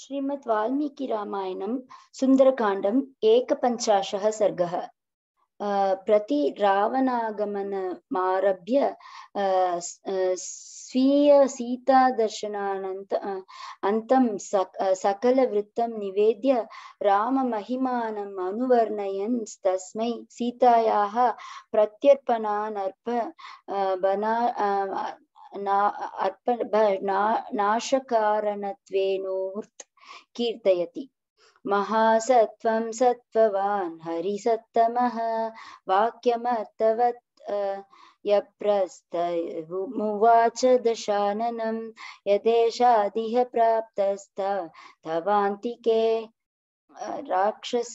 श्रीमद् वाल्मीकि रामायणं सुन्दरकाण्डम् एकपञ्चाशः सर्गः प्रति रावणागमनमारभ्य स्वीय सीतादर्शनानन्त अन्तं सक सकलवृत्तं निवेद्य राममहिमानम् अनुवर्णयन् तस्मै सीतायाः प्रत्यर्पणानर्प बना नाशकारणत्वेनोहृत् कीर्तयति महासत्त्वं सत्त्ववान् हरिसत्तमः वाक्यमर्थवत् यप्रस्तमुवाच दशाननं यदेशादिह प्राप्तस्थ तवान्तिके राक्षस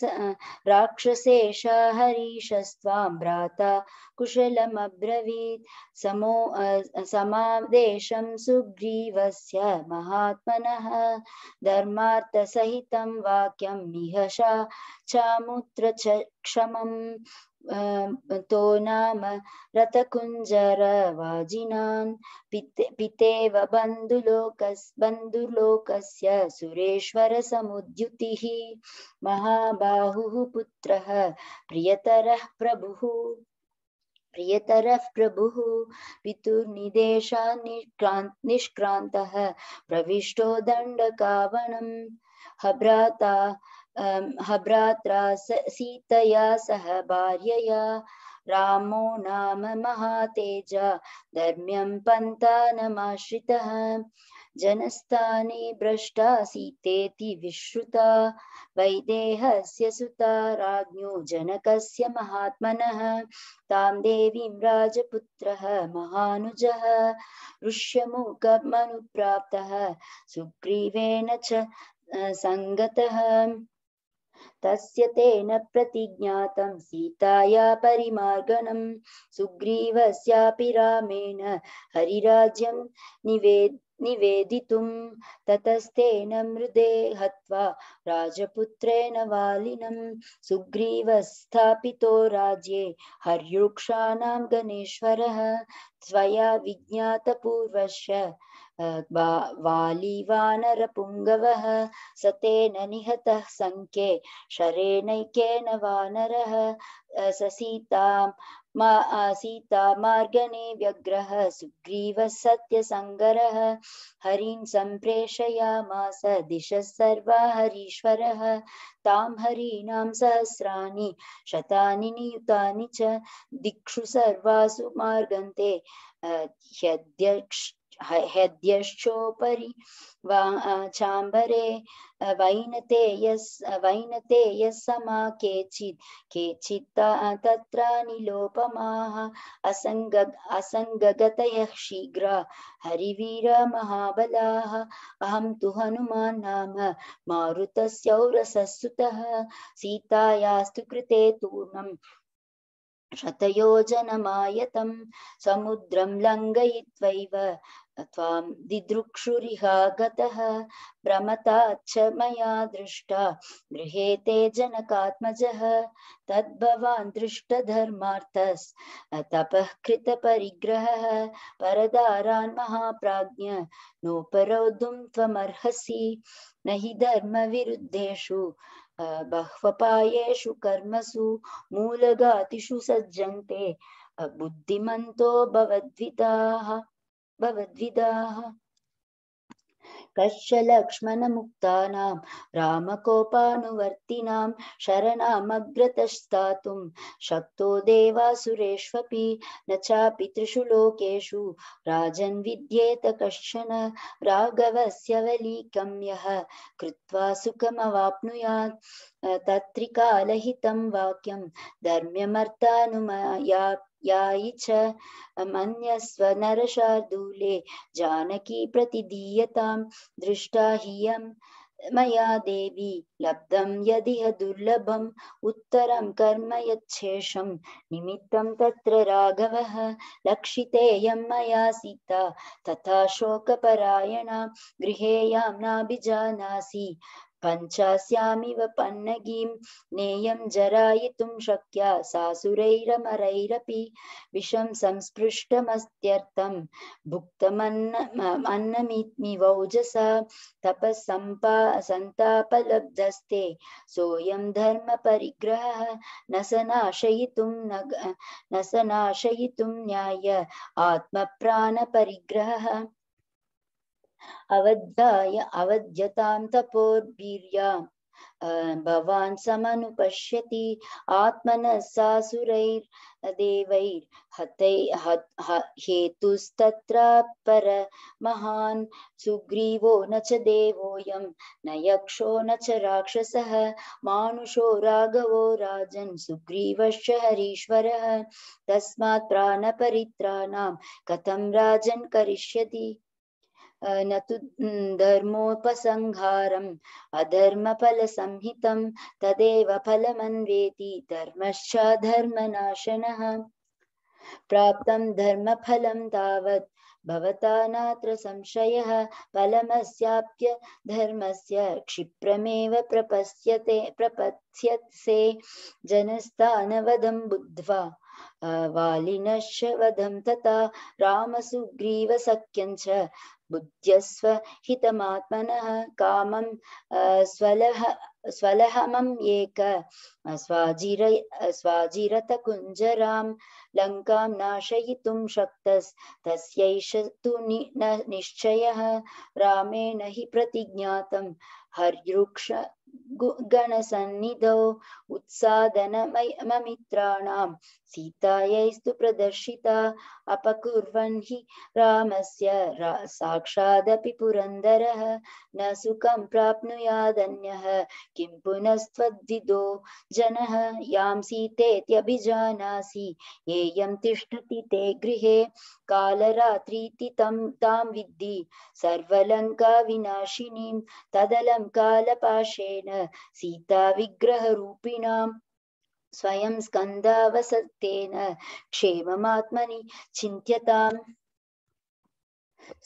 राक्षसेशा हरीशस्त्वां भ्राता कुशलमब्रवीत् समो समादेशं सुग्रीवस्य महात्मनः धर्मार्थसहितं वाक्यं मिहशा चामुत्र च क्षमम् तो नाम रथकुञ्जरवाजिनां पिते पितेव बन्धुलोकस् बन्धुलोकस्य सुरेश्वरसमुद्युतिः महाबाहुः पुत्रः प्रियतरः प्रभुः प्रियतरः प्रभुः पितुर्निदेशा निष्क्रान्त निष्क्रान्तः प्रविष्टो दण्डकावणम् हभ्राता हभ्रात्रा सीतया सह भार्यया रामो नाम महातेज धर्म्यं पन्तानमाश्रितः जनस्थाने भ्रष्टा सीतेति विश्रुता वैदेहस्य सुता राज्ञो जनकस्य महात्मनः तां देवीं राजपुत्रः महानुजः ऋष्यमुखमनुप्राप्तः सुग्रीवेण च सङ्गतः तस्य तेन प्रतिज्ञातं सीताया परिमार्गनं सुग्रीवस्यापि रामेण हरिराज्यं निवेद निवेदितुं ततस्तेन मृदे हत्वा राजपुत्रेण वालिनं सुग्रीवस्थापितो राज्ये हर्युक्षाणां गणेश्वरः त्वया विज्ञातपूर्वस्य वाली वानर पुंगव सतेन निहत संख्ये शरेणैकेन वानर स सीता मा सीतामार्गणे सुग्रीव सत्य संगर हरिं सम्प्रेषयामास दिश सर्वा हरीश्वर तां हरीणां सहस्राणि शतानि नियुतानि च दिक्षु सर्वासु मार्गन्ते ह्यध्यक्ष हद्यश्चोपरि चाम्बरे वैनते यस् वैनते यस्समा केचित् केचित् तत्र निलोपमाः असङ्ग असङ्गगतयः शीघ्रा हरिवीरमहाबलाः अहं तु हनुमान् नाम मारुतस्यौरसस्सुतः सीतायास्तु कृते तूर्णम् शतयोजनमायतं समुद्रं लङ्घयित्वैव त्वां दिदृक्षुरिह गतः भ्रमता च मया दृष्टा गृहे ते जनकात्मजः तद्भवान् दृष्टधर्मार्थस् कृतपरिग्रहः परदारान् महाप्राज्ञ नोपरोद्धुं त्वमर्हसि न हि धर्मविरुद्धेषु बह्वपायेषु कर्मसु मूलगातिषु सज्जन्ते बुद्धिमन्तो भवद्विताः भवद्विदाः कश्च लक्ष्मणमुक्तानां रामकोपानुवर्तिनां शरणामग्रतस्तातुं शक्तो देवासुरेष्वपि न चापि त्रिषु लोकेषु राजन् विद्येत कश्चन राघवस्य वलीकं यः कृत्वा सुखमवाप्नुयात् तत्रिकालहितं वाक्यं धर्म्यमर्थानुमयात् यायि च मन्यस्व नरशार्दूले जानकी प्रतिदीयतां दृष्टा हियं मया देवी लब्धम यदि दुर्लभम उत्तरं कर्म यच्छेषं निमित्तं तत्र राघव लक्षिते मया सीता तथा शोकपरायणा गृहेयां नाभिजानासि पञ्चास्यामिव पन्नगीं नेयं जरायितुं शक्या सासुरैरमरैरपि विषं संस्पृष्टमस्त्यर्थं भुक्तमन्नमिवौजसा तपःसम्पा सन्तापलब्धस्ते सोऽयं धर्मपरिग्रहः न स नाशयितुं न स नाशयितुं न्याय आत्मप्राणपरिग्रहः अवद्धाय अवध्यतां तपोर्वीर्या भवान् समनुपश्यति आत्मनः सासुरैर्देवैर्हतै हेतुस्तत्र पर महान् सुग्रीवो न च देवोऽयं न यक्षो न च राक्षसः मानुषो राघवो राजन् सुग्रीवश्च हरीश्वरः तस्मात् प्राणपरित्राणां कथं राजन् करिष्यति न तु धर्मोपसंहारम् अधर्मफलसंहितं तदेव फलमन्वेति धर्मश्च धर्मनाशनः प्राप्तं धर्मफलं तावत् भवता नात्र संशयः फलमस्याप्य धर्मस्य क्षिप्रमेव प्रपस्यते प्रपत्स्यसे जनस्थानवधं बुद्ध्वा वालिनश्च वधं तथा रामसुग्रीवसख्यं च बुद्धस्व हितमात्म काम स्वलह स्वलहमम् एक स्वाजिर स्वाजिरतकुञ्जरां लङ्कां नाशयितुं शक्तस्तस्यैष तु नि, निश्चयः रामेण हि प्रतिज्ञातं हर्युक्ष गणसन्निधौ उत्सादनममित्राणां सीतायैस्तु प्रदर्शिता अपकुर्वन् हि रामस्य रा, साक्षादपि पुरन्दरः न सुखं प्राप्नुयादन्यः किं पुनस्त्वद्विदो जनः यां सीतेत्यभिजानासि येयं तिष्ठति ते गृहे कालरात्रीति तं तां विद्धि सर्वलङ्काविनाशिनीं तदलं कालपाशेन रूपेण सीताविग्रहरूपिणाम् स्वयं स्कन्दावसक्तेन क्षेममात्मनि चिन्त्यताम्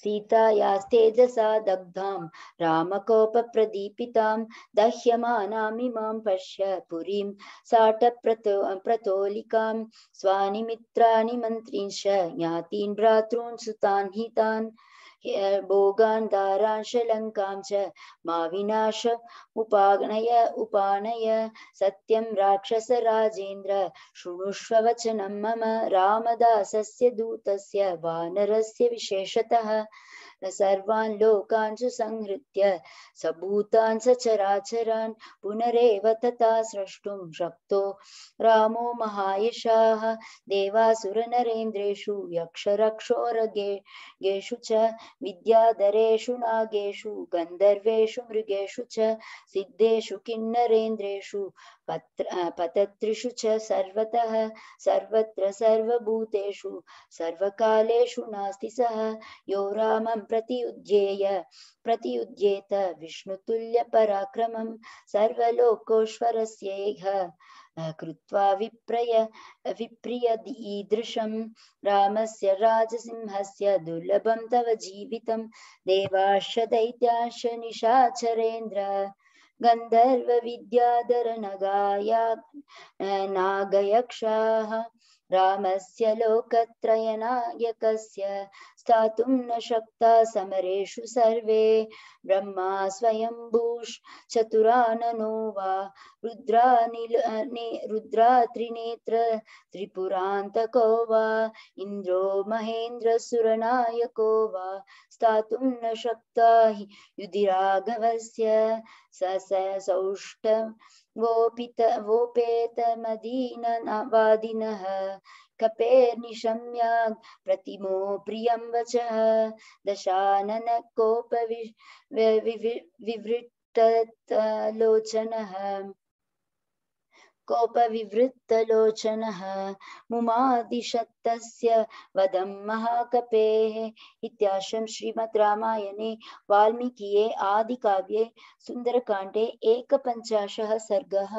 सीतायास्तेजसा दग्धां रामकोपप्रदीपितां दह्यमानामिमां पश्य पुरीं साटप्रतो प्रतोलिकां स्वानिमित्राणि मन्त्रींश ज्ञातीन् भ्रातॄन् सुतान् हितान् भोगान्तारांश लङ्कां च मा विनाश उपागणय उपानय सत्यं राक्षस राजेन्द्र शृणुष्व वचनं मम रामदासस्य दूतस्य वानरस्य विशेषतः न सर्वान् लोकान् सुसंहृत्य सबूतान् सचराचरान् पुनरेव तथा स्रष्टुं शक्तो रामो महायशाः देवासुरनरेन्द्रेषु यक्षरक्षोरगे गेषु च विद्याधरेषु नागेषु गन्धर्वेषु मृगेषु च सिद्धेषु किन्नरेन्द्रेषु पत्र पतत्रिषु च सर्वतः सर्वत्र सर्वभूतेषु सर्वकालेषु नास्ति सः यो रामं प्रतियुध्येय प्रतियुध्येत विष्णुतुल्यपराक्रमं सर्वलोकोश्वरस्येह कृत्वा विप्रय विप्रिय रामस्य राजसिंहस्य दुर्लभं तव जीवितं देवाश्च दैत्याश्च निशाचरेन्द्र गंधर्व विद्याधर गन्धर्वविद्याधरनगाया नागयक्षाः रामस्य लोकत्रयनायकस्य स्थातुं न शक्ता समरेषु सर्वे ब्रह्मा स्वयम्भूष् चतुराननो वा रुद्रानिल रुद्रा त्रिनेत्र त्रिपुरान्तको वा इन्द्रो महेन्द्रसुरनायको वा स्थातुं न शक्ता युधिराघवस्य स सौष्ठ वोपित वोपेतमदीनवादिनः कपेर्निशम्याग् प्रतिमो प्रियं वचः दशाननकोपवि विवृत्तलोचनः कोपविवृत्तलोचनः मुमादिशत्तस्य वदं महाकपेः इत्याशं श्रीमद् रामायणे वाल्मीकिये आदिकाव्ये सुन्दरकाण्डे एकपञ्चाशः सर्गः